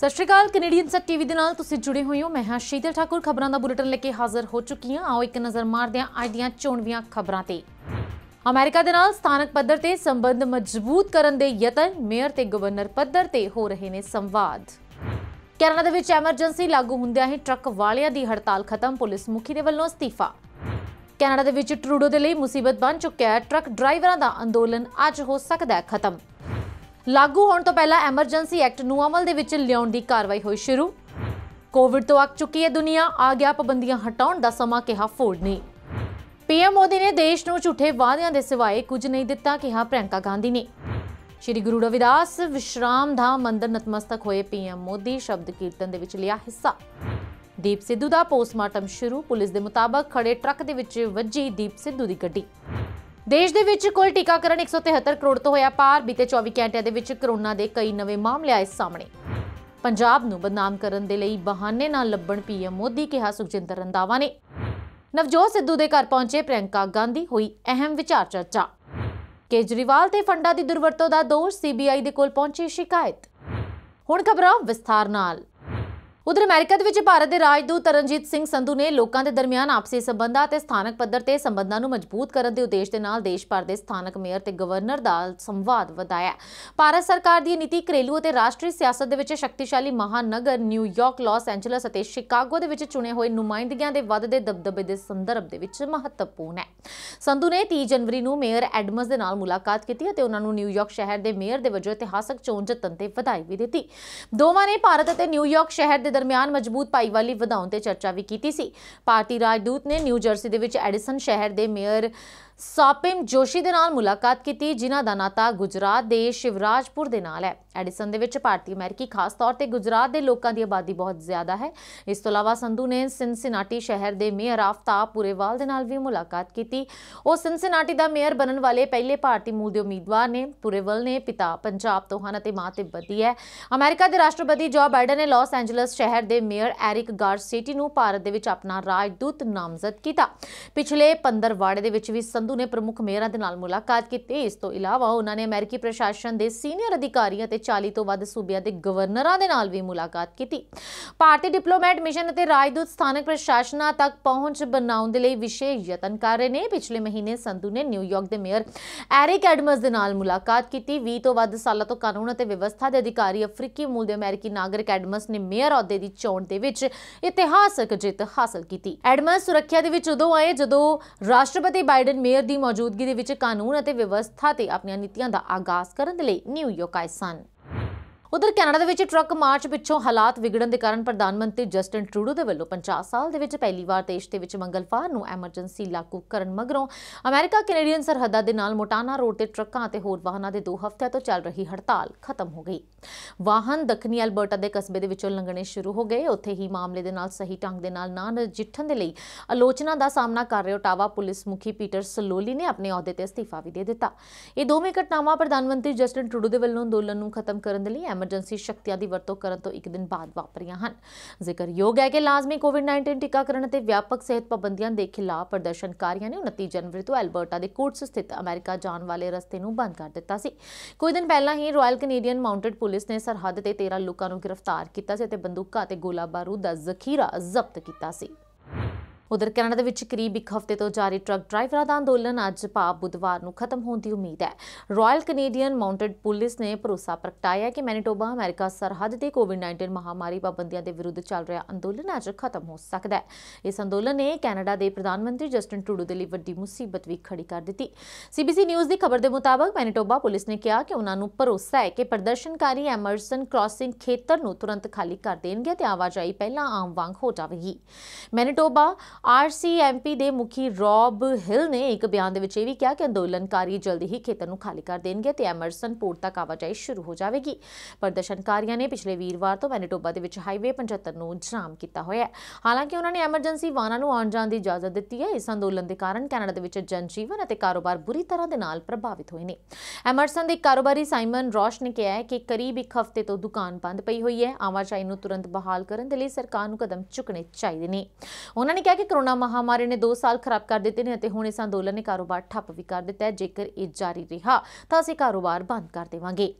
ਸਤਿ ਸ਼੍ਰੀ ਅਕਾਲ ਕੈਨੇਡੀਅਨ ਸੱਟ ਟੀਵੀ ਦੇ ਨਾਲ ਤੁਸੀਂ ਜੁੜੇ ਹੋਏ ਹੋ ਮੈਂ ਹਾਂ ਸ਼ੀਤਲ ਠਾਕੁਰ ਖਬਰਾਂ ਦਾ ਬੁਲੇਟਿਨ ਲੈ ਕੇ ਹਾਜ਼ਰ ਹੋ ਚੁੱਕੀ ਹਾਂ ਆਓ ਇੱਕ ਨਜ਼ਰ ਮਾਰਦੇ ਹਾਂ ਅੱਜ ਦੀਆਂ ਚੋਣਵੀਆਂ ਖਬਰਾਂ ਤੇ ਅਮਰੀਕਾ ਦੇ ਨਾਲ ਸਥਾਨਕ ਪੱਧਰ ਤੇ ਸੰਬੰਧ ਮਜ਼ਬੂਤ ਕਰਨ ਦੇ ਯਤਨ ਮੇਅਰ ਤੇ ਗਵਰਨਰ ਪੱਧਰ ਤੇ ਹੋ ਰਹੇ ਨੇ ਸੰਵਾਦ ਕੈਨੇਡਾ ਦੇ ਵਿੱਚ ਐਮਰਜੈਂਸੀ ਲਾਗੂ ਹੁੰਦਿਆਂ ਹੀ ਟਰੱਕ ਵਾਲਿਆਂ ਦੀ ਹੜਤਾਲ ਖਤਮ ਪੁਲਿਸ ਮੁਖੀ ਦੇ ਵੱਲੋਂ ਅਸਤੀਫਾ ਕੈਨੇਡਾ ਦੇ ਵਿੱਚ ਟਰੂਡੋ ਦੇ ਲਈ ਮੁਸੀਬਤ ਬਣ ਚੁੱਕਿਆ ਹੈ ਟਰੱਕ ਡਰਾਈਵਰਾਂ ਦਾ ਅੰਦੋਲਨ ਅੱਜ ਹੋ ਸਕਦਾ ਹੈ ਖਤਮ ਲਾਗੂ ਹੋਣ ਤੋਂ ਪਹਿਲਾਂ ਐਮਰਜੈਂਸੀ ਐਕਟ ਨੂੰ ਅਮਲ ਦੇ ਵਿੱਚ ਲਿਆਉਣ ਦੀ ਕਾਰਵਾਈ ਹੋਈ ਸ਼ੁਰੂ ਕੋਵਿਡ ਤੋਂ ਅੱਕ ਚੁੱਕੀ ਹੈ ਦੁਨੀਆ ਆ ਗਿਆ ਪਾਬੰਦੀਆਂ ਹਟਾਉਣ ਦਾ ਸਮਾਂ ਕਿਹਾ ਫੋਰਡ ਨੇ ਪੀਐਮ ਮੋਦੀ ਨੇ ਦੇਸ਼ ਨੂੰ ਝੂਠੇ ਵਾਅਦਿਆਂ ਦੇ ਸਿਵਾਏ ਕੁਝ ਨਹੀਂ ਦਿੱਤਾ ਕਿਹਾ ਪ੍ਰਿੰਕਾ ਗਾਂਧੀ ਨੇ ਸ਼੍ਰੀ ਗੁਰੂ ਰਵਿਦਾਸ ਵਿਸ਼ਰਾਮ ਧਾਮ ਮੰਦਰ ਨਤਮਸਤਕ ਹੋਏ ਪੀਐਮ ਮੋਦੀ ਸ਼ਬਦ ਕੀਰਤਨ ਦੇ ਵਿੱਚ ਲਿਆ ਹਿੱਸਾ ਦੀਪ ਸਿੱਧੂ ਦਾ ਪੋਸਟਮਾਰਟਮ ਸ਼ੁਰੂ ਪੁਲਿਸ ਦੇ ਮੁਤਾਬਕ ਖੜੇ ਟਰੱਕ ਦੇ ਵਿੱਚ ਵੱਜੀ ਦੀਪ ਸਿੱਧੂ ਦੀ ਗੱਡੀ ਦੇਸ਼ ਦੇ ਵਿੱਚ ਕੁੱਲ ਟੀਕਾਕਰਨ 173 ਕਰੋੜ ਤੋਂ ਹੋਇਆ ਪਾਰ ਬੀਤੇ 24 ਘੰਟਿਆਂ ਦੇ ਵਿੱਚ ਕਰੋਨਾ ਦੇ ਕਈ ਨਵੇਂ ਮਾਮਲੇ ਆਏ ਸਾਹਮਣੇ ਪੰਜਾਬ ਨੂੰ ਬਦਨਾਮ ਕਰਨ ਦੇ ਲਈ ਬਹਾਨੇ ਨਾਲ ਲੱਭਣ ਪੀਐਮ ਮੋਦੀ ਕਿਹਾ ਸੁਖਜਿੰਦਰ ਰੰਦਾਵਾ ਨੇ ਨਵਜੋਤ ਸਿੱਧੂ ਦੇ ਘਰ ਪਹੁੰਚੇ ਪ੍ਰਿੰਕਾ ਗਾਂਧੀ ਹੋਈ ਅਹਿਮ ਵਿਚਾਰ ਚਰਚਾ ਕੇਜਰੀਵਾਲ ਤੇ ਫੰਡਾਂ ਦੀ ਦੁਰਵਰਤੋਂ ਦਾ ਦੋਸ਼ ਸੀਬੀਆਈ ਦੇ ਕੋਲ ਪਹੁੰਚੀ ਸ਼ਿਕਾਇਤ ਹੁਣ ਖਬਰਾਂ ਵਿਸਥਾਰ ਨਾਲ ਉਧਰ ਅਮਰੀਕਾ ਦੇ ਵਿੱਚ ਭਾਰਤ ਦੇ ਰਾਜਦੂਤ ਤਰਨਜੀਤ ਸਿੰਘ ਸੰਧੂ ਨੇ ਲੋਕਾਂ ਦੇ ਦਰਮਿਆਨ ਆਪਸੀ ਸਬੰਧਾਂ ਤੇ ਸਥਾਨਕ ਪੱਧਰ ਤੇ ਸਬੰਧਾਂ ਨੂੰ ਮਜ਼ਬੂਤ ਕਰਨ ਦੇ ਉਦੇਸ਼ ਦੇ ਨਾਲ ਦੇਸ਼ ਭਰ ਦੇ ਸਥਾਨਕ ਮੇਅਰ ਤੇ ਗਵਰਨਰ ਦਾ ਸੰਵਾਦ ਵਧਾਇਆ ਭਾਰਤ ਸਰਕਾਰ ਦੀ ਨੀਤੀ ਘਰੇਲੂ ਅਤੇ ਰਾਸ਼ਟਰੀ ਸਿਆਸਤ ਦੇ ਵਿੱਚ ਸ਼ਕਤੀਸ਼ਾਲੀ ਮਹਾਨਗਰ ਨਿਊਯਾਰਕ ਲਾਸ ਐਂਜਲਸ ਅਤੇ ਸ਼ਿਕਾਗੋ ਦੇ ਵਿੱਚ ਚੁਣੇ ਹੋਏ ਨੁਮਾਇੰਦਿਆਂ ਦੇ ਵੱਧਦੇ ਦਬਦਬੇ ਦੇ ਸੰਦਰਭ ਦੇ ਵਿੱਚ ਮਹੱਤਵਪੂਰਨ ਹੈ ਸੰਧੂ ਨੇ 30 ਜਨਵਰੀ ਨੂੰ ਮੇਅਰ ਐਡਮਸ ਦੇ ਨਾਲ ਮੁਲਾਕਾਤ ਕੀਤੀ ਅਤੇ ਉਹਨਾਂ ਨੂੰ ਨਿਊਯਾਰਕ ਸ਼ਹਿਰ ਦੇ ਮੇਅਰ ਦੇ ਵਜੋਂ ਇਤਿਹਾਸਕ ਚੋਣ ਜਿੱਤਣ ਤੇ ਵਧਾਈ ਵੀ ਦਿੱਤੀ ਦੋਵਾਂ ਨੇ ਭਾਰਤ ਅਤੇ ਨਿਊਯਾਰਕ ਸ਼ਹਿਰ ਦੇ ਦਰਮਿਆਨ ਮਜ਼ਬੂਤ ਭਾਈਵਾਲੀ ਵਧਾਉਣ ਤੇ ਚਰਚਾ ਵੀ ਕੀਤੀ ਸੀ ਭਾਰਤੀ ਰਾਜਦੂਤ ਨੇ ਨਿਊ ਜਰਸੀ ਦੇ ਵਿੱਚ ਐਡੀਸਨ ਸ਼ਹਿਰ ਦੇ ਮੇਅਰ ਸਾਪਿਮ ਜੋਸ਼ੀ ਦੇ ਨਾਲ ਮੁਲਾਕਾਤ ਕੀਤੀ ਜਿਨ੍ਹਾਂ ਦਾ ਨਾਤਾ ਗੁਜਰਾਤ ਦੇ ਸ਼ਿਵਰਾਜਪੁਰ ਦੇ ਨਾਲ ਹੈ ਐਡੀਸਨ ਦੇ ਵਿੱਚ ਭਾਰਤੀ ਅਮਰੀਕੀ ਖਾਸ ਤੌਰ ਤੇ ਗੁਜਰਾਤ ਦੇ ਲੋਕਾਂ ਦੀ ਆਬਾਦੀ ਬਹੁਤ ਜ਼ਿਆਦਾ ਹੈ ਇਸ ਤੋਂ ਇਲਾਵਾ ਸੰਧੂ ਨੇ ਸਿਨਸਿਨਾਟੀ ਸ਼ਹਿਰ ਦੇ ਮੇਅਰ ਆਫਤਾ ਪੁਰੇਵਾਲ ਦੇ ਨਾਲ ਵੀ ਮੁਲਾਕਾਤ ਕੀਤੀ ਉਹ ਸਿਨਸਿਨਾਟੀ ਦਾ ਮੇਅਰ ਬਣਨ ਵਾਲੇ ਪਹਿਲੇ ਭਾਰਤੀ ਮੂਲ ਦੇ ਉਮੀਦਵਾਰ ਨੇ ਪੁਰੇਵਾਲ ਨੇ ਪਿਤਾ ਪੰਜਾਬ ਤੋਂ ਹਨ ਅਤੇ ਮਾਂ ਤਿੱਬਤੀ ਹੈ ਅਮਰੀਕਾ ਦੇ ਰਾਸ਼ਟਰਪਤੀ ਜੋ ਬਾਈਡਨ ਨੇ ਲਾਸ ਐਂਜਲਸ ਸ਼ਹਿਰ ਦੇ ਮੇਅਰ ਐਰਿਕ ਗਾਰਸੀਟੀ ਨੂੰ ਭਾਰਤ ਦੇ ਵਿੱਚ ਆਪਣਾ ਰਾਜਦੂਤ ਨਾਮਜ਼ਦ ਕੀਤਾ ਪਿਛਲੇ 15 ਵਾਰ ਦੇ ਵਿੱਚ ਵੀ ਸੰਧੂ ਨੇ ਪ੍ਰਮੁੱਖ ਮੇਅਰਾਂ ਦੇ ਨਾਲ ਮੁਲਾਕਾਤ ਕੀਤੀ ਇਸ ਤੋਂ ਇਲਾਵਾ ਉਹਨਾਂ ਨੇ ਅਮਰੀਕੀ ਪ੍ਰਸ਼ਾਸਨ ਦੇ ਸੀਨੀਅਰ ਅਧਿਕਾਰੀਆਂ ਤੇ 40 ਤੋਂ ਵੱਧ ਸੂਬਿਆਂ ਦੇ ਗਵਰਨਰਾਂ ਦੇ ਨਾਲ ਵੀ ਮੁਲਾਕਾਤ ਕੀਤੀ ਭਾਰਤੀ ਡਿਪਲੋਮੈਟ ਮਿਸ਼ਨ ਅਤੇ ਰਾਜਦੂਤ ਸਥਾਨਕ ਪ੍ਰਸ਼ਾਸਨਾਂ ਤੱਕ ਪਹੁੰਚ ਬਣਾਉਣ ਦੇ ਲਈ ਵਿਸ਼ੇਸ਼ ਯਤਨ ਕਰ ਰਹੇ ਨੇ ਪਿਛਲੇ ਮਹੀਨੇ ਸੰਧੂ ਨੇ ਨਿਊਯਾਰਕ ਦੇ ਮੇਅਰ ਐਰਿਕ ਐਡਮਸ ਦੇ ਨਾਲ ਮੁਲਾਕਾਤ ਕੀਤੀ 20 ਤੋਂ ਵੱਧ ਸਾਲਾਂ ਤੋਂ ਕਾਨੂੰਨ ਅਤੇ ਵਿਵਸਥਾ ਦੇ ਅਧਿਕਾਰੀ ਅਫਰੀਕੀ ਮੂਲ ਦੇ ਅਮਰੀਕੀ ਨਾਗਰਿਕ ਐਡਮਸ ਨੇ ਮੇਅਰ ਅਹੁਦੇ ਦੀ ਚੋਣ ਦੇ ਵਿੱਚ ਇਤਿਹਾਸਕ ਜਿੱਤ ਹਾਸਲ ਕੀਤੀ ਐਡਮਸ ਸੁਰੱਖਿਆ ਦੇ ਵਿੱਚ ਉਦੋਂ ਆਏ ਜਦੋਂ ਰਾਸ਼ਟਰਪਤੀ ਬਾਈਡਨ ਮੇਅਰ ਮੇਅਰ ਦੀ ਮੌਜੂਦਗੀ ਦੇ ਵਿੱਚ ਕਾਨੂੰਨ ਅਤੇ ਵਿਵਸਥਾ ਤੇ ਆਪਣੀਆਂ ਨੀਤੀਆਂ ਦਾ ਆਗਾਜ਼ ਕਰਨ ਦੇ ਲਈ ਨਿਊਯਾਰਕ ਆਏ ਸਨ ਉਧਰ ਕੈਨੇਡਾ ਦੇ ਵਿੱਚ ਟਰੱਕ ਮਾਰਚ ਪਿੱਛੋਂ ਹਾਲਾਤ ਵਿਗੜਨ ਦੇ ਕਾਰਨ ਪ੍ਰਧਾਨ ਮੰਤਰੀ ਜਸਟਨ ਟਰੂਡੋ ਦੇ ਵੱਲੋਂ 50 ਸਾਲ ਦੇ ਵਿੱਚ ਪਹਿਲੀ ਵਾਰ ਦੇਸ਼ ਦੇ ਵਿੱਚ ਮੰਗਲਵਾਰ ਨੂੰ ਐਮਰਜੈਂਸੀ ਲਾਗੂ ਕਰਨ ਮਗਰੋਂ ਅਮਰੀਕਾ ਕੈਨੇਡੀਅਨ ਸਰਹੱਦਾਂ ਦੇ ਨਾਲ ਮੋਟਾਨਾ ਰੋਡ ਤੇ ਟਰੱਕਾਂ ਅਤੇ ਹੋਰ ਵਾਹਨਾਂ ਦੇ 2 ਹਫ਼ਤਿਆਂ ਤੋਂ ਚੱਲ ਰਹੀ ਹੜਤਾਲ ਖਤਮ ਹੋ ਗਈ ਵਾਹਨ ਦੱਖਣੀ ਅਲਬਰਟਾ ਦੇ ਕਸਬੇ ਦੇ ਵਿੱਚੋਂ ਲੰਘਣੇ ਸ਼ੁਰੂ ਹੋ ਗਏ ਉੱਥੇ ਹੀ ਮਾਮਲੇ ਦੇ ਨਾਲ ਸਹੀ ਢੰਗ ਦੇ ਨਾਲ ਨਾ ਨਜਿੱਠਣ ਦੇ ਲਈ ਆਲੋਚਨਾ ਦਾ ਸਾਹਮਣਾ ਕਰ ਰਹੇ ਟਾਵਾ ਪੁਲਿਸ ਮੁਖੀ ਪੀਟਰ ਸਲੋਲੀ ਨੇ ਆਪਣੇ ਅਹੁਦੇ ਤੇ ਅਸਤੀਫਾ ਵੀ ਦੇ ਦਿੱਤਾ ਇਹ ਦੋਵੇਂ ਘਟਨਾਵਾਂ ਪ੍ਰਧਾਨ ਮੰਤਰੀ ਜਸਟਨ ਟਰੂਡੋ ਦੇ ਵੱਲੋਂ ਅੰਦੋਲਨ ਨੂੰ ਖਤਮ ਕਰਨ ਦੇ ਲਈ ਐਮਰਜੈਂਸੀ ਸ਼ਕਤੀਆਂ ਦੀ ਵਰਤੋਂ ਕਰਨ ਤੋਂ ਇੱਕ ਦਿਨ ਬਾਅਦ ਵਾਪਰੀਆਂ ਹਨ ਜ਼ਿਕਰਯੋਗ ਹੈ ਕਿ ਲਾਜ਼ਮੀ ਕੋਵਿਡ-19 ਟੀਕਾਕਰਨ ਅਤੇ ਵਿਆਪਕ ਸਿਹਤ ਪਾਬੰਦੀਆਂ ਦੇ ਖਿਲਾਫ ਪ੍ਰਦਰਸ਼ਨਕਾਰੀਆਂ ਨੇ 29 ਜਨਵਰੀ ਤੋਂ ਐਲਬਰਟਾ ਦੇ ਕੋਰਟਸ ਸਥਿਤ ਅਮਰੀਕਾ ਜਾਣ ਵਾਲੇ ਰਸਤੇ ਨੂੰ ਬੰਦ ਕਰ ਦਿੱਤਾ ਸੀ ਕੁਝ ਦਿਨ ਪਹਿਲਾਂ ਹੀ ਰਾਇਲ ਕੈਨੇਡੀਅਨ ਮਾਊਂਟਡ ਪੁਲਿਸ ਨੇ ਸਰਹੱਦ ਤੇ 13 ਲੋਕਾਂ ਨੂੰ ਗ੍ਰਿਫਤਾਰ ਕੀਤਾ ਸੀ ਅਤੇ ਬੰਦੂਕਾਂ ਅਤੇ ਗੋਲਾ ਬਾਰੂਦ ਦਾ ਜ਼ਖੀਰਾ ਜ਼ਬਤ ਕੀਤਾ ਸੀ ਉਧਰ ਕੈਨੇਡਾ ਦੇ ਵਿੱਚ ਕਰੀਬ ਇੱਕ ਹਫ਼ਤੇ ਤੋਂ ਜਾਰੀ ਟਰੱਕ ਡਰਾਈਵਰਾਂ ਦਾ ਅੰਦੋਲਨ ਅੱਜ ਭਾਵ ਬੁੱਧਵਾਰ ਨੂੰ ਖਤਮ ਹੋਣ ਦੀ ਉਮੀਦ ਹੈ ਰਾਇਲ ਕੈਨੇਡੀਅਨ ਮਾਉਂਟਡ ਪੁਲਿਸ ਨੇ ਭਰੋਸਾ ਪ੍ਰਗਟਾਇਆ ਕਿ ਮੈਨੀਟੋਬਾ ਅਮਰੀਕਾ ਸਰਹੱਦ ਤੇ ਕੋਵਿਡ-19 ਮਹਾਮਾਰੀ ਪਾਬੰਦੀਆਂ ਦੇ ਵਿਰੁੱਧ ਚੱਲ ਰਿਹਾ ਅੰਦੋਲਨ ਅੱਜ ਖਤਮ ਹੋ ਸਕਦਾ ਹੈ ਇਸ ਅੰਦੋਲਨ ਨੇ ਕੈਨੇਡਾ ਦੇ ਪ੍ਰਧਾਨ ਮੰਤਰੀ ਜਸਟਿਨ ਟਰੂਡੋ ਦੇ ਲਈ ਵੱਡੀ ਮੁਸੀਬਤ ਵੀ ਖੜੀ ਕਰ ਦਿੱਤੀ ਸੀਬੀਸੀ ਨਿਊਜ਼ ਦੀ ਖਬਰ ਦੇ ਮੁਤਾਬਕ ਮੈਨੀਟੋਬਾ ਪੁਲਿਸ ਨੇ ਕਿਹਾ ਕਿ ਉਹਨਾਂ ਨੂੰ ਭਰੋਸਾ ਹੈ ਕਿ ਪ੍ਰਦਰਸ਼ਨਕਾਰੀ ਐਮਰਸਨ ਕ੍ਰਾਸਿੰਗ ਖੇਤਰ ਨੂੰ ਤੁਰੰਤ ਖਾਲੀ ਕਰ ਦੇਣਗੇ ਤੇ ਆਵਾਜਾਈ ਪਹਿਲਾਂ ਆਮ ਵਾਂਗ ਹੋ ਜਾਵੇਗੀ ਮੈਨੀਟੋਬਾ ਆਰਸੀਐਮਪੀ ਦੇ ਮੁਖੀ ਰੌਬ ਹਿਲ ਨੇ ਇੱਕ ਬਿਆਨ ਦੇ ਵਿੱਚ ਇਹ ਵੀ ਕਿਹਾ ਕਿ ਅੰਦੋਲਨਕਾਰੀ ਜਲਦੀ ਹੀ ਖੇਤਰ ਨੂੰ ਖਾਲੀ ਕਰ ਦੇਣਗੇ ਤੇ ਐਮਰਸਨ ਪੋਰਟ ਤੱਕ ਆਵਾਜਾਈ ਸ਼ੁਰੂ ਹੋ ਜਾਵੇਗੀ ਪ੍ਰਦਰਸ਼ਨਕਾਰੀਆਂ ਨੇ ਪਿਛਲੇ ਵੀਰਵਾਰ ਤੋਂ ਮੈਨੀਟੋਬਾ ਦੇ ਵਿੱਚ ਹਾਈਵੇ 75 ਨੂੰ ਜਾਮ ਕੀਤਾ ਹੋਇਆ ਹੈ ਹਾਲਾਂਕਿ ਉਹਨਾਂ ਨੇ ਐਮਰਜੈਂਸੀ ਵਾਹਨਾਂ ਨੂੰ ਆਉਣ ਜਾਣ ਦੀ ਇਜਾਜ਼ਤ ਦਿੱਤੀ ਹੈ ਇਸ ਅੰਦੋਲਨ ਦੇ ਕਾਰਨ ਕੈਨੇਡਾ ਦੇ ਵਿੱਚ ਜਨ ਜੀਵਨ ਅਤੇ ਕਾਰੋਬਾਰ ਬੁਰੀ ਤਰ੍ਹਾਂ ਦੇ ਨਾਲ ਪ੍ਰਭਾਵਿਤ ਹੋਏ ਨੇ ਐਮਰਸਨ ਦੇ ਕਾਰੋਬਾਰੀ ਸਾਈਮਨ ਰੌਸ਼ ਨੇ ਕਿਹਾ ਹੈ ਕਿ ਕਰੀਬ ਇੱਕ ਹਫ਼ਤੇ ਤੋਂ ਦੁਕਾਨ ਬੰਦ ਪਈ ਹੋਈ ਹੈ ਆਵਾਜਾਈ ਨੂੰ ਤੁਰੰਤ ਬਹਾਲ ਕਰਨ ਦੇ ਲਈ ਸਰਕਾਰ ਨੂੰ ਕਦਮ ਚੁੱਕਣੇ ਚਾਹੀਦੇ ਨੇ ਉਹਨਾਂ ਨੇ ਕਿਹਾ ਕਿ ਕਰੋਨਾ ਮਹਾਮਾਰੀ ਨੇ 2 ਸਾਲ ਖਰਾਬ ਕਰ ਦਿੱਤੇ ਨੇ ਅਤੇ ਹੁਣ ਇਸ ਅੰਦੋਲਨ ਨੇ ਕਾਰੋਬਾਰ ਠੱਪ ਵੀ ਕਰ ਦਿੱਤਾ ਹੈ ਜੇਕਰ ਇਹ ਜਾਰੀ ਰਿਹਾ ਤਾਂ ਅਸੀਂ ਕਾਰੋਬਾਰ ਬੰਦ ਕਰ ਦੇਵਾਂਗੇ